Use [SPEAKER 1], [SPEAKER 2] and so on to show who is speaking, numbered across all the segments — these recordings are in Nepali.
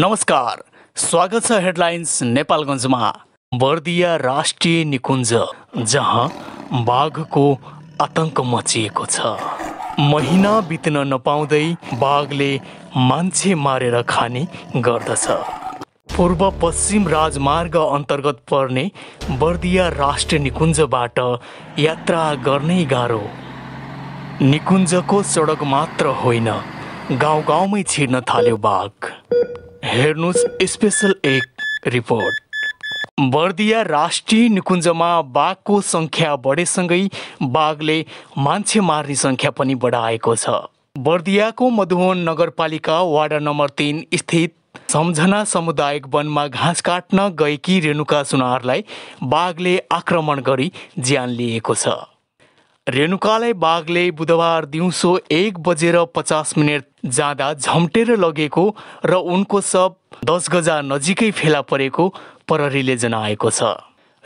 [SPEAKER 1] नमस्कार स्वागत छ हेडलाइन्स नेपालगञ्जमा बर्दिया राष्ट्रिय निकुञ्ज जहाँ बाघको आतङ्क मचिएको छ महिना बित्न नपाउँदै बाघले मान्छे मारेर खाने गर्दछ पूर्व पश्चिम राजमार्ग अन्तर्गत पर्ने बर्दिया राष्ट्रिय निकुञ्जबाट यात्रा गर्नै गाह्रो निकुञ्जको सडक मात्र होइन गाउँ गाउँमै छिर्न थाल्यो बाघ हेर्नुहोस् स्पेसल एक रिपोर्ट बर्दिया राष्ट्रिय निकुञ्जमा बाघको सङ्ख्या बढेसँगै बाघले मान्छे मार्ने सङ्ख्या पनि बढाएको छ बर्दियाको मधुवन नगरपालिका वार्ड नम्बर तिन स्थित सम्झना सामुदायिक वनमा घाँस काट्न गएकी रेणुका सुनारलाई बाघले आक्रमण गरी ज्यान लिएको छ रेणुकालाई बाघले बुधबार दिउँसो एक बजेर पचास मिनट जाँदा झम्टेर लगेको र उनको सब दस गजा नजिकै फेला परेको प्रहरीले जनाएको छ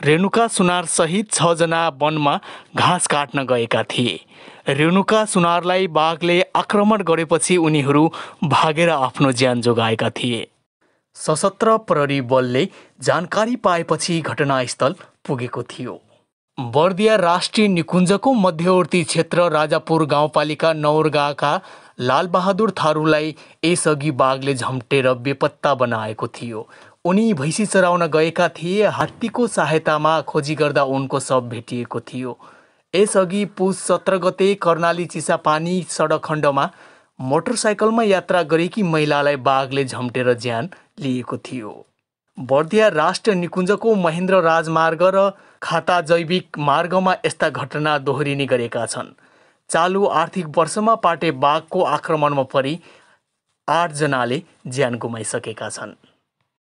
[SPEAKER 1] रेणुका सुनार सहित छजना वनमा घाँस काट्न गएका थिए रेणुका सुनारलाई बाघले आक्रमण गरेपछि उनीहरू भागेर आफ्नो ज्यान जोगाएका थिए सशस्त्र प्रहरी बलले जानकारी पाएपछि घटनास्थल पुगेको थियो बर्दिया राष्ट्रिय निकुञ्जको मध्यवर्ती क्षेत्र राजापुर गाउँपालिका नौरगाका लालबहादुर थारूलाई यसअघि बाघले झम्टेर बेपत्ता बनाएको थियो उनी भैँसी चराउन गएका थिए हात्तीको सहायतामा खोजी गर्दा उनको शव भेटिएको थियो यसअघि पुस सत्र गते कर्णाली चिसापानी सडक खण्डमा मोटरसाइकलमा यात्रा गरेकी महिलालाई बाघले झम्टेर ज्यान लिएको थियो बर्दिया राष्ट्र निकुञ्जको महेन्द्र राजमार्ग र खाता जैविक मार्गमा यस्ता घटना दोहोरिने गरेका छन् चालु आर्थिक वर्षमा पाटे बाघको आक्रमणमा परि आठजनाले ज्यान गुमाइसकेका छन्